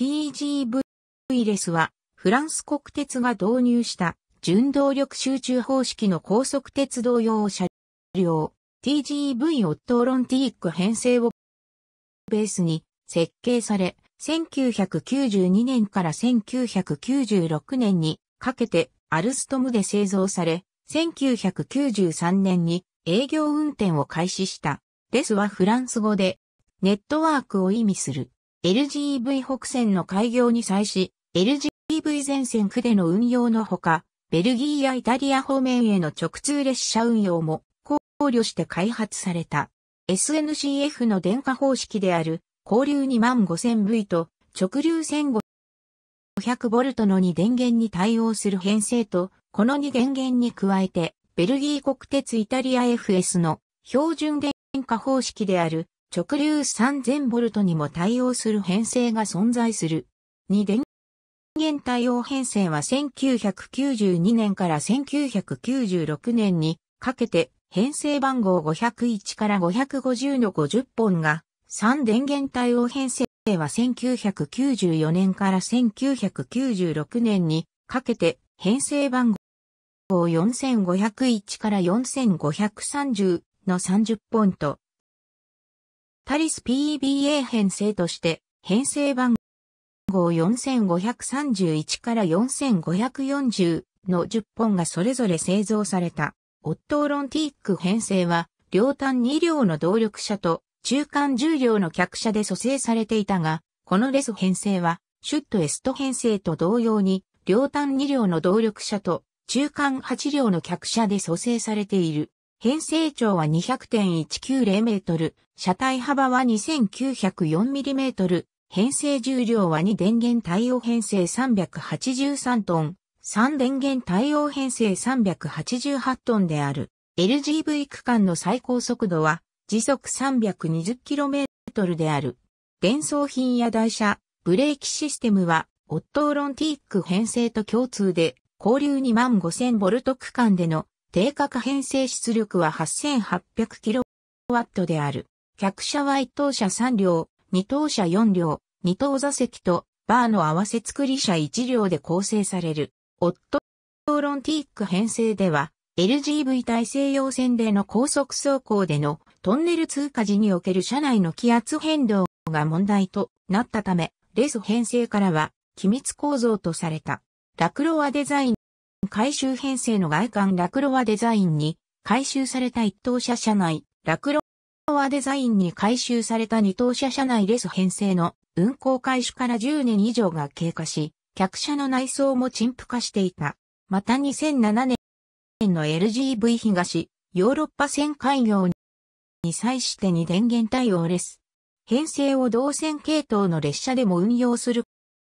TGV レスは、フランス国鉄が導入した純動力集中方式の高速鉄道用車両 TGV オットーロンティック編成をベースに設計され、1992年から1996年にかけてアルストムで製造され、1993年に営業運転を開始した。レスはフランス語でネットワークを意味する。l g v 北線の開業に際し、l g v 全線区での運用のほか、ベルギーやイタリア方面への直通列車運用も考慮して開発された。SNCF の電化方式である、交流 25000V と直流 1500V の2電源に対応する編成と、この2電源に加えて、ベルギー国鉄イタリア FS の標準電化方式である直流 3000V にも対応する編成が存在する。2電源対応編成は1992年から1996年にかけて編成番号501から550の50本が3電源対応編成は1994年から1996年にかけて編成番号4501から4530の30本とタリス PBA 編成として、編成番号4531から4540の10本がそれぞれ製造された。オットーロンティック編成は、両端2両の動力車と中間10両の客車で蘇生されていたが、このレス編成は、シュットエスト編成と同様に、両端2両の動力車と中間8両の客車で蘇生されている。編成長は200.190メートル、車体幅は2904ミリメートル、編成重量は2電源対応編成383トン、3電源対応編成388トンである。LGV 区間の最高速度は時速 320km である。伝送品や台車、ブレーキシステムはオットーロンティック編成と共通で、交流2万5000ボルト区間での低価格編成出力は 8800kW である。客車は1等車3両、2等車4両、2等座席とバーの合わせ作り車1両で構成される。オットロンティック編成では、LGV 大西洋線での高速走行でのトンネル通過時における車内の気圧変動が問題となったため、レース編成からは機密構造とされた。ラクロアデザイン改修編成の外観ラクロワデザインに改修された一等車車内、ラクロワデザインに改修された二等車車内レス編成の運行開始から10年以上が経過し、客車の内装も陳腐化していた。また2007年の LGV 東ヨーロッパ線開業に際してに電源対応レス。編成を同線系統の列車でも運用する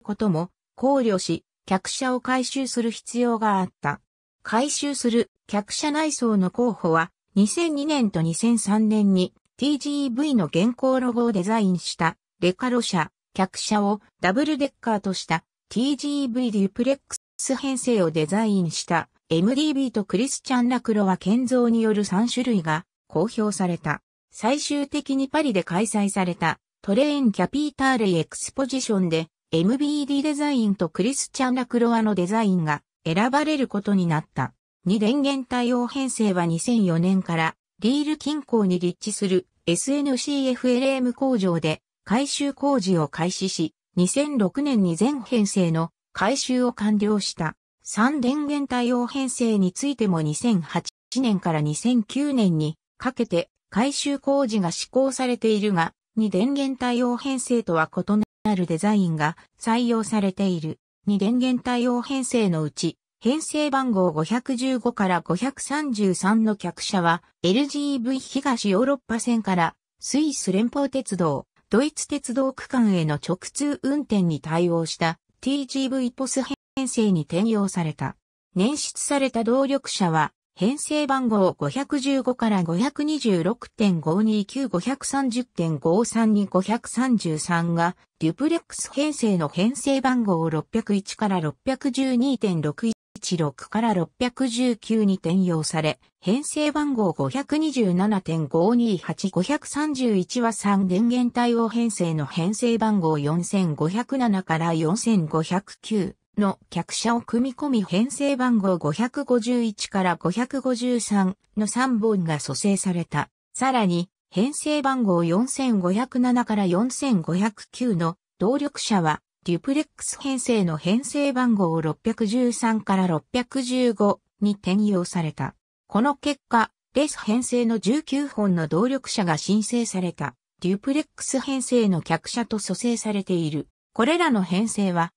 ことも考慮し、客車を回収する必要があった。回収する客車内装の候補は2002年と2003年に TGV の現行ロゴをデザインしたレカロ車、客車をダブルデッカーとした TGV デュプレックス編成をデザインした MDB とクリスチャン・ラクロワ建造による3種類が公表された。最終的にパリで開催されたトレーンキャピーターレイエクスポジションで MBD デザインとクリスチャン・ラクロアのデザインが選ばれることになった。2電源対応編成は2004年からリール近郊に立地する SNCFLM 工場で改修工事を開始し、2006年に全編成の改修を完了した。3電源対応編成についても2008年から2009年にかけて改修工事が施行されているが、2電源対応編成とは異なるあるデザインが採用されている。2電源対応編成のうち、編成番号515から533の客車は LGV 東ヨーロッパ線からスイス連邦鉄道、ドイツ鉄道区間への直通運転に対応した TGV ポス編成に転用された。捻出された動力車は編成番号515から526.529-530.532-533が、デュプレックス編成の編成番号601から612.616から619に転用され、編成番号527.528531は3電源対応編成の編成番号4507から4509。の客車を組み込み編成番号551から553の3本が蘇生された。さらに、編成番号4507から4509の動力車は、デュプレックス編成の編成番号613から615に転用された。この結果、レース編成の19本の動力車が申請された。デュプレックス編成の客車と蘇生されている。これらの編成は、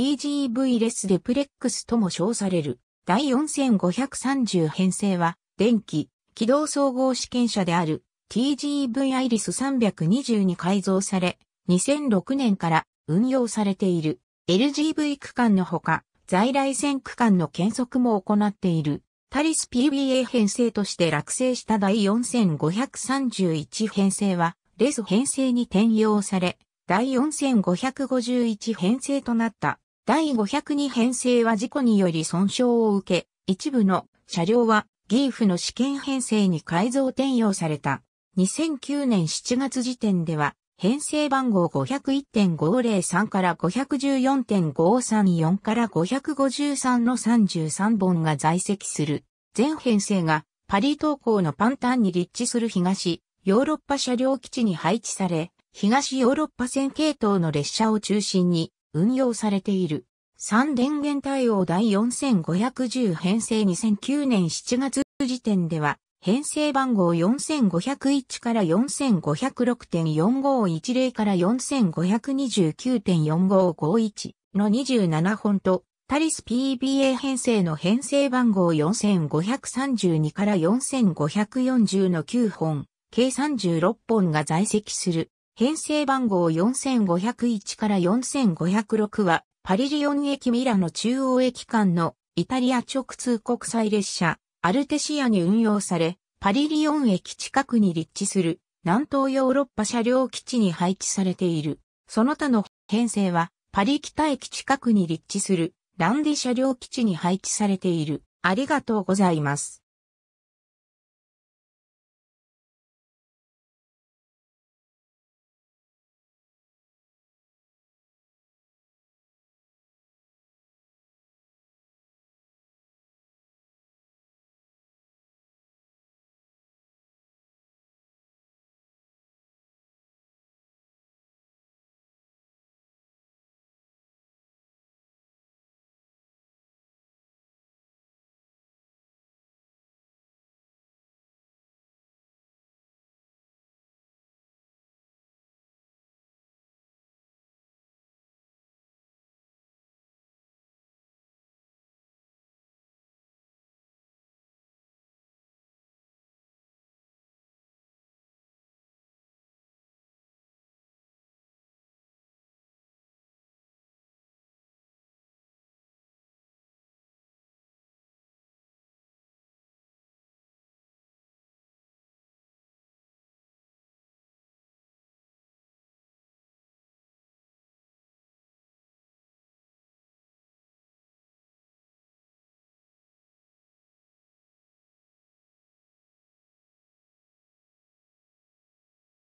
t g v レスデプレックスとも称される第4530編成は電気、軌道総合試験車である TGV アイリス320に改造され2006年から運用されている LGV 区間のほか在来線区間の検測も行っているタリス PBA 編成として落成した第4531編成はレス編成に転用され第4551編成となった。第502編成は事故により損傷を受け、一部の車両はギーフの試験編成に改造転用された。2009年7月時点では、編成番号501.503から514.534から553の33本が在籍する。全編成がパリ東港のパンタンに立地する東ヨーロッパ車両基地に配置され、東ヨーロッパ線系統の列車を中心に運用されている。3電源対応第4510編成2009年7月時点では、編成番号4501から4506.4510から4529.4551の27本と、タリス PBA 編成の編成番号4532から4540の9本、計36本が在籍する。編成番号4501から4506は、パリリオン駅ミラノ中央駅間のイタリア直通国際列車、アルテシアに運用され、パリリオン駅近くに立地する南東ヨーロッパ車両基地に配置されている。その他の編成は、パリ北駅近くに立地するランディ車両基地に配置されている。ありがとうございます。